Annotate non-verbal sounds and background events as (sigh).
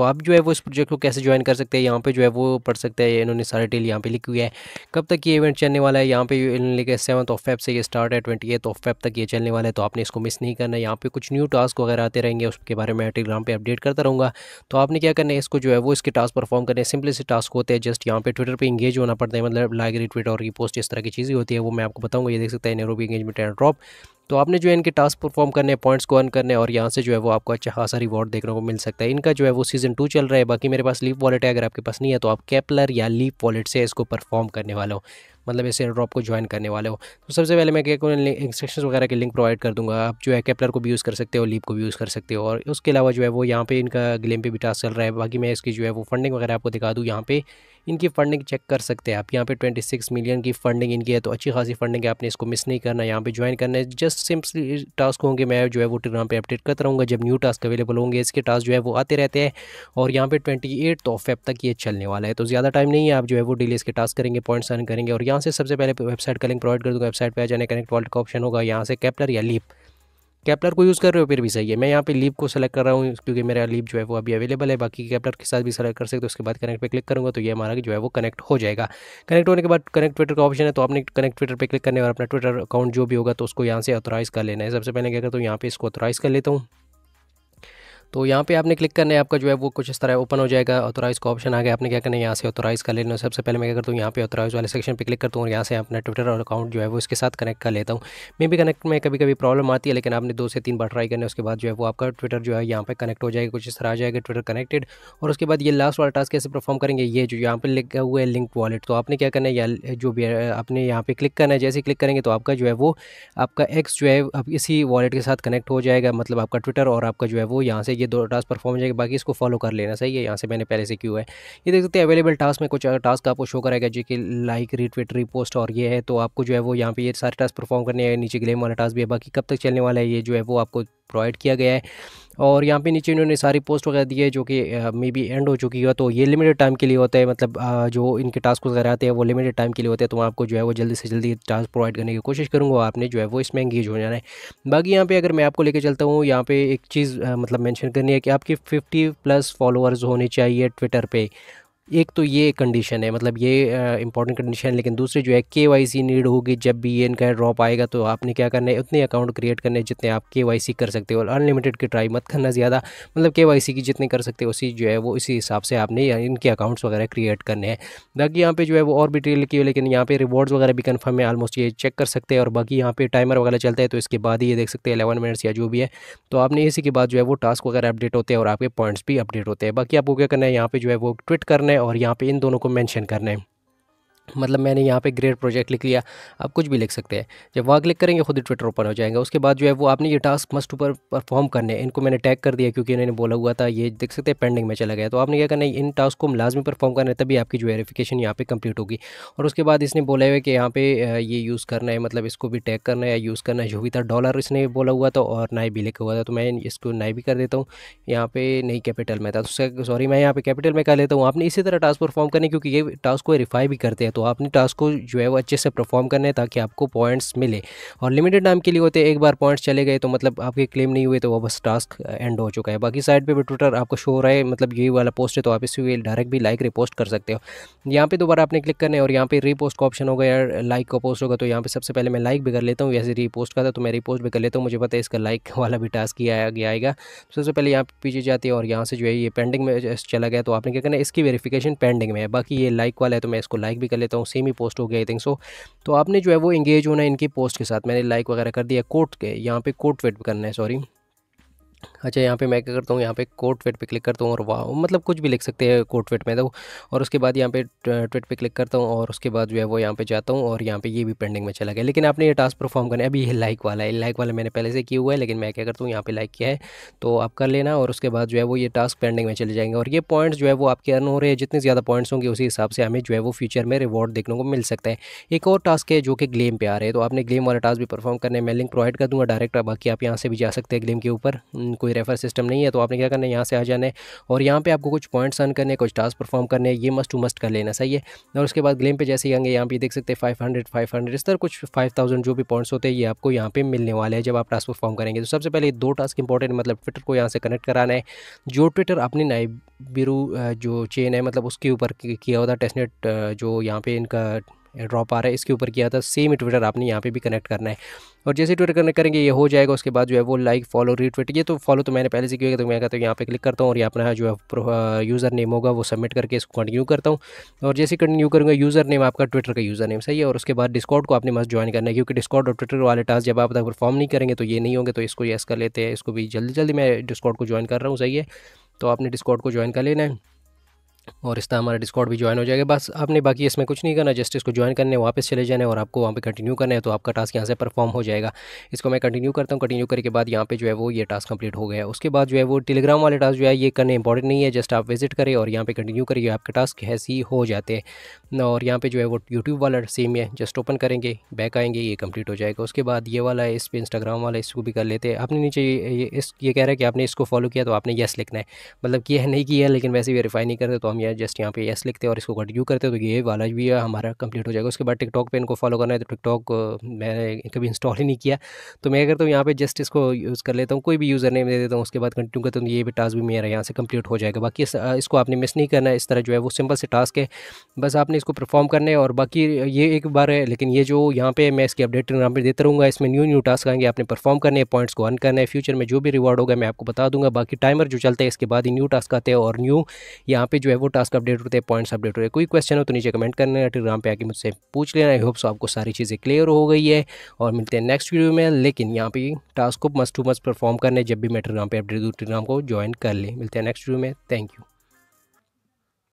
तो आप जो है वो इस प्रोजेक्ट को कैसे ज्वाइन कर सकते हैं यहाँ पे जो है वो पढ़ सकते हैं इन्होंने सारे डिटेल यहाँ पे लिखी हुई है कब तक ये इवेंट चलने वाला है यहाँ पे इन्होंने लिखा है सेवन ऑफ फेब से ये स्टार्ट है ट्वेंटी एथ ऑफ फेब तक ये चलने वाला है तो आपने इसको मिस नहीं करना यहाँ पे कुछ न्यू टास्क वगैरह आते रहेंगे उसके बारे में टेलीग्राम पर अपडेट करता रहूँगा तो आपने क्या करना है इसको जो है वो इसके टास्क परफॉर्म करने सिंपली से टास्क होते हैं जस्ट यहाँ पे ट्विटर पर इंगेज होना पड़ता है मतलब लाइक रिट्वीट और की पोस्ट इस तरह की चीज़ें होती है वो मैं आपको बताऊँगा ये देख सकते हैं नेरो भी इंगेजमेंट एंड ड्रॉप तो आपने जो है इनके टास्क परफॉर्म करने पॉइंट्स को अर्न करने और यहाँ से जो है वो आपको अच्छा खासा रिवॉर्ड देखने को मिल सकता है इनका जो है वो सीज़न टू चल रहा है बाकी मेरे पास लीप वॉलेट है अगर आपके पास नहीं है तो आप कैपलर या लीप वॉलेट से इसको परफॉर्म करने वाले हो मतलब इसे ड्रॉप को ज्वाइन करने वाले हो तो सबसे पहले मैं क्या इंस्ट्रक्शन वगैरह के लिंक प्रोवाइड कर दूंगा आप जो है कैपलर को भी यूज़ कर सकते हो लीप को भी यूज़ कर सकते हो और उसके अलावा जो है वो यहाँ पे इनका ग्लेम पे भी टास्क चल रहा है बाकी मैं इसकी जो है वो फंडिंग वगैरह आपको दिखा दूँ यहाँ पे इनकी फंडिंग चेक कर सकते हैं आप यहाँ पे 26 मिलियन की फंडिंग इनकी है तो अच्छी खासी फंडिंग है आपने इसको मिस नहीं करना यहाँ पे ज्वाइन करना है जस्ट सिंपली टास्क होंगे मैं जो है वो टेलीग्राम पे अपडेट करता रहूँगा जब न्यू टास्क अवेलेबल होंगे इसके टास्क जो है वो आते रहते हैं और यहाँ पे ट्वेंटी ऑफ तो फेब तक ये चलने वाला है तो ज़्यादा टाइम नहीं है आप जो है वो डेली इसके टास्क करेंगे पॉइंट अर्न करेंगे और यहाँ से सबसे पहले वेबसाइट का लिंक प्रोवाइड कर दूँगा वेबसाइट पर आ जाने कनेक्ट वॉल्ट का ऑप्शन होगा यहाँ से कैप्टर या लीप कैपलर को यूज़ कर रहे हो फिर भी सही है मैं यहाँ पे लीप को सेलेक्ट कर रहा हूँ क्योंकि मेरा लीप जो है वो अभी अवेलेबल है बाकी कैपलर के साथ भी सेलेक्ट कर सकते हो उसके बाद कनेक्ट पे क्लिक करूँगा तो ये हमारा जो है वो कनेक्ट हो जाएगा कनेक्ट होने के बाद कनेक्ट ट्विटर का ऑप्शन है तो आपने कनेक्ट ट्विटर पर क्लिक करने और अपना ट्विटर अकाउंट जो भी होगा तो उसको यहाँ से ऑथोराइज़ कर लेना है सबसे पहले क्या करता हूँ यहाँ पर इसको ऑथोराइज़ कर लेता हूँ तो यहाँ पे आपने क्लिक करने आपका जो है वो कुछ इस तरह ओपन हो जाएगा ऑथोराइज का ऑप्शन आ गया आपने क्या करना है यहाँ से ऑथोराइज कर लेना सबसे पहले मैं क्या करता हूँ यहाँ पे ऑथोराइज वाले सेक्शन पर क्लिक करता हूँ यहाँ से आपने ट्विटर और अकाउंट जो है वो इसके साथ कनेक्ट कर लेता हूँ मे भी कनेक्ट में कभी कभी प्रॉब्लम आती है लेकिन आपने दो से तीन बार ट्राई करने उसके बाद जो है वो आपका ट्विटर जो है यहाँ पर कनेक्ट हो जाएगा कुछ इस तरह आ जाएगा ट्विटर कनेक्टेड और उसके बाद ये लास्ट वाला टास्क कैसे परफॉर्म करेंगे ये जो यहाँ पर लिखा हुआ है लिंक वॉलेट तो आपने क्या करना है या जो भी आपने यहाँ पर क्लिक करना है जैसे क्लिक करेंगे तो आपका जो है वो आपका एक्स जो है अब इसी वॉलेट के साथ कनेक्ट हो जाएगा मतलब आपका ट्विटर और आपका जो है वो यहाँ से ये दो टास्क परफॉर्म हो जाएगा बाकी इसको फॉलो कर लेना सही है यहाँ से मैंने पहले से क्यों है ये देख सकते हैं अवेलेबल टास्क में कुछ टास्क आपको शो कराएगा जो कि लाइक रिट्वीट रिपोस्ट और ये है तो आपको जो है वो यहाँ पर ये सारे टास्क परफॉर्म करने हैं नीचे ग्लेम वाला टास्क भी है बाकी कब तक चलने वाला है ये जो है वो आपको प्रोवाइड किया गया है और यहाँ पे नीचे इन्होंने सारी पोस्ट वगैरह दी है जो कि मे बी एंड हो चुकी है तो ये लिमिटेड टाइम के लिए होता है मतलब जो इनके टास्क वगैरह आते हैं वो लिमिटेड टाइम के लिए होते हैं तो आपको जो है वो जल्दी से जल्दी टास्क प्रोवाइड करने की कोशिश करूँगा आपने जो है वो इसमें एंगेज हो जाना है बाकी यहाँ पर अगर मैं आपको लेकर चलता हूँ यहाँ पर एक चीज़ मतलब मैंशन करनी है कि आपके फिफ्टी प्लस फॉलोअर्स होने चाहिए ट्विटर पर एक तो ये कंडीशन है मतलब ये इंपॉर्टेंट कंडीशन है लेकिन दूसरी जो है के वाई सी नीड होगी जब भी ये इनका ड्रॉप आएगा तो आपने क्या करना है उतने अकाउंट क्रिएट करने जितने आप के वाई सी कर सकते हो और अनलिमिटेड की ट्राई मत करना ज़्यादा मतलब के वाई सी की जितने कर सकते हो उसी जो है वो इसी हिसाब से आपने इनके अकाउंट्स वगैरह क्रिएट करने हैं बाकी यहाँ पर जो है वो और भी डिटेल की हो लेकिन यहाँ पर रिवॉर्ड्स वगैरह भी कन्फर्म है आलमोस्ट ये चेक कर सकते हैं और बाकी यहाँ पे टाइमर वगैरह चलता है तो इसके बाद ही ये देख सकते हैं एलेवन मिनट्स या जो भी है तो आपने इसी के बाद जो है वो टास्क वगैरह अपडेट होते हैं और आपके पॉइंट्स भी अपडेट होते हैं बाकी आपको क्या करना है यहाँ पर जो है वो ट्विट करना है और यहाँ पे इन दोनों को मेंशन करना है मतलब मैंने यहाँ पे ग्रेट प्रोजेक्ट लिख लिया आप कुछ भी लिख सकते हैं जब वहाँ क्लिक करेंगे खुद ही ट्विटर ओपन हो जाएगा उसके बाद जो है वो आपने ये टास्क मस्ट ऊपर परफॉर्म करने हैं इनको मैंने टैग कर दिया क्योंकि इन्होंने बोला हुआ था ये देख सकते हैं पेंडिंग में चला गया तो आपने क्या करना है इन टास्क को लाजमी परफॉर्म करना है तभी आपकी जो वेरीफिकेशन यहाँ पर कंप्लीट होगी और उसके बाद इसने बोला हुआ कि यहाँ पर ये यूज़ करना है मतलब इसको भी टैग करना है यूज़ करना है जो भी था डॉलर इसने बोला हुआ था और नाई भी लिखा हुआ था तो मैं इसको नाई भी कर देता हूँ यहाँ पर नहीं कैपिटल में था तो सॉरी मैं यहाँ पर कैपिटल में कर लेता हूँ आपने इसी तरह टास्क परफॉर्म करने क्योंकि ये टास्क को वेरीफाई भी करते हैं तो तो आपने टास्क को जो है वो अच्छे से परफॉर्म करना है ताकि आपको पॉइंट्स मिले और लिमिटेड टाइम के लिए होते हैं एक बार पॉइंट्स चले गए तो मतलब आपके क्लेम नहीं हुए तो वो बस टास्क एंड हो चुका है बाकी साइड पर भी ट्विटर आपको शो रहा है मतलब यही वाला पोस्ट है तो आप इसी डायरेक्ट भी लाइक रिपोस्ट कर सकते हो यहाँ पर दोबारा आपने क्लिक करना है और यहाँ पर रीपोस्ट का ऑप्शन होगा या लाइक का पोस्ट होगा तो यहाँ पर सबसे पहले मैं लाइक भी कर लेता हूँ वैसे रीपोस्ट का था तो मैं रिपोस्ट भी कर लेता हूँ मुझे पता है इसका लाइक (laughs) वाला भी टास्क किया गया आएगा सबसे पहले यहाँ पीछे जाती है और यहाँ से जो है ये पेंडिंग में uh, चला गया तो आपने क्या करना है इसकी वेरिफिकेशन पेंडिंग में है बाकी ये लाइक वाला है तो मैं इसको लाइक भी कर लेता देता हूँ सेम ही पोस्ट हो गया आई थिंक सो तो आपने जो है वो इंगेज होना है इनकी पोस्ट के साथ मैंने लाइक वगैरह कर दिया कोट के यहाँ पे कोट वेट करना है सॉरी अच्छा यहाँ पे मैं क्या करता हूँ यहाँ पे कोट वेट पे क्लिक करता हूँ और वाह मतलब कुछ भी लिख सकते हैं कोट वेट में तो और उसके बाद यहाँ पे ट्विट पे क्लिक करता हूँ और उसके बाद जो है वो यहाँ पे जाता हूँ और यहाँ पे ये भी पेंडिंग में चला गया लेकिन आपने ये टास्क परफॉर्म करना है अभी ये लाइक वाला है लाइक वाला मैंने पहले से किया हुआ है लेकिन मैं क्या करता हूँ यहाँ पर लाइक किया है तो आप कर लेना और उसके बाद जो है वो ये टास्क पेंडिंग में चले जाएंगे और ये पॉइंट्स जो है वो आपके अर्न हो रहे हैं जितने ज़्यादा पॉइंट्स होंगे उसी हिसाब से हमें जो है वो फ्यूचर में रिवॉर्ड देखने को मिल सकता है एक और टास्क है जो कि ग्लेम पे आ रहे हैं तो आपने ग्लेम वाला टास्क भी परफॉर्म करने मैं लिंक प्रोवाइड कर दूँगा डायरेक्ट बाकी आप यहाँ से भी जा सकते हैं ग्लेम के ऊपर कोई कोई रेफर सिस्टम नहीं है तो आपने क्या करना है यहाँ से आ जाना है और यहाँ पे आपको कुछ पॉइंट्स अर्न करने कुछ टास्क परफॉर्म करने ये मस्ट टू मस्ट कर लेना सही है और उसके बाद ग्लेम पे जैसे ही आएंगे यहाँ पे देख सकते हैं फाइव हंड्रेड फाइव हंड्रेड इस तरह कुछ फाइव थाउजेंड जो भी पॉइंट्स होते हैं ये आपको यहाँ पे मिलने वाले हैं जब आप टास्क परफॉर्म करेंगे तो सबसे पहले दो टास्क इंपॉर्टेंट मतलब ट्विटर को यहाँ से कनेक्ट कराना है जो ट्विटर अपने नाइबिरू जो चेन है मतलब उसके ऊपर किया होता है टेस्टनेट जो यहाँ पे इनका ड्रॉप आ रहा है इसके ऊपर किया था सेम ट्विटर आपने यहाँ पे भी कनेक्ट करना है और जैसे ट्विटर कनेक्ट करेंगे ये हो जाएगा उसके बाद जो है वो लाइक फॉलो रीट्वीट ये तो फॉलो तो मैंने पहले से किया तो मैं कहता हूँ यहाँ पे क्लिक करता हूँ और ये अपना जो है यूज़र नेम होगा वो सबमिट करके इसको कंटिन्यू करता हूँ और जैसे कंटिन्यू करूँगा यूज़र नेम आपका ट्विटर का यूज़र नेम सही है और उसके बाद डिस्कॉर्ड को आपने मस्त ज्वाइन करना है क्योंकि डिस्कॉर्ड और ट्विटर वाले टास्क जब आप तक परफॉर्म नहीं करेंगे तो ये नहीं होंगे तो इसको येस कर लेते हैं इसको भी जल्दी जल्दी मैं डिस्कॉर्ड को ज्वाइन कर रहा हूँ सही है तो आपने डिस्कॉर्ड को ज्वाइन कर लेना है और इस तरह हमारा डिस्काउंट भी ज्वाइन हो जाएगा बस आपने बाकी इसमें कुछ नहीं करना जस्ट इसको ज्वाइन करने वापस चले जाने और आपको वहाँ पे कंटिन्यू करना है तो आपका टास्क यहाँ से परफॉर्म हो जाएगा इसको मैं कंटिन्यू करता हूँ कंटिन्यू करके बाद यहाँ पे जो है वो ये टास्क कंप्लीट हो गया उसके बाद जो है वो टेलीग्राम वाले टास्क जो है ये करने इंपॉर्टेंट नहीं है जस्ट आप विजिट करें और यहाँ पर कंटिन्यू करिए आपके टास्क ऐसे हो जाते हैं और यहाँ पर जो है वो यूट्यूब वाला सेम है जस्ट ओपन करेंगे बैक आएंगे ये कम्प्लीट हो जाएगा उसके बाद ये वाला है इस पर इंस्टाग्राम वाला इसको भी कर लेते हैं आपने नीचे इस ये कह रहा है कि आपने इसको फॉलो किया तो आपने येस लिखना है मतलब किया है नहीं किया लेकिन वैसे वेरीफाई नहीं करते तो हम या जस्ट यहाँ पे यस लिखते हैं और इसको कंटिन्यू करते हैं तो ये वाला भी हमारा कंप्लीट हो जाएगा उसके बाद टिकटॉक पे इनको फॉलो करना है तो टिकटॉक मैंने कभी इंस्टॉल ही नहीं किया तो मैं अगर तो यहाँ पे जस्ट इसको यूज़ कर लेता हूँ कोई भी यूज़र नेम दे देता हूँ उसके बाद कंटिन्यू करता हूँ तो ये भी टास्क भी मेरा यहाँ से कंप्लीट हो जाएगा बाकी इसको आपने मिस नहीं करना इस तरह जो है वो सिंपल से टास्क है बस आपने इसको परफॉर्म करना है और बाकी ये एक बार है लेकिन ये जो यहाँ पे मैं इसकी अपडेट यहाँ पर देता रहूँगा इसमें न्यू न्यू टास्क आएंगे आपने परफॉर्म करने पॉइंट्स को अन करना है फ्यूचर में जो भी रिवॉर्ड होगा मैं आपको बता दूंगा बाकी टाइमर जो चलता है इसके बाद ही न्यू टास्क आते हैं और न्यू यहाँ पे जो है वो टास्क अपडेट होते हैं पॉइंट्स अपडेट होते हैं कोई क्वेश्चन हो तो नीचे कमेंट करना टेलीग्राम पे आके मुझसे पूछ लेना आई होप सो आपको सारी चीज़ें क्लियर हो गई है और मिलते हैं नेक्स्ट वीडियो में लेकिन यहाँ पे टास्क को मस्ट टू मस्ट परफॉर्म करने जब भी मैं टेलीग्राम पर अपडेट दूँ टेलीग्राम को ज्वाइन कर लें मिलते हैं नेक्स्ट वीडियो में थैंक यू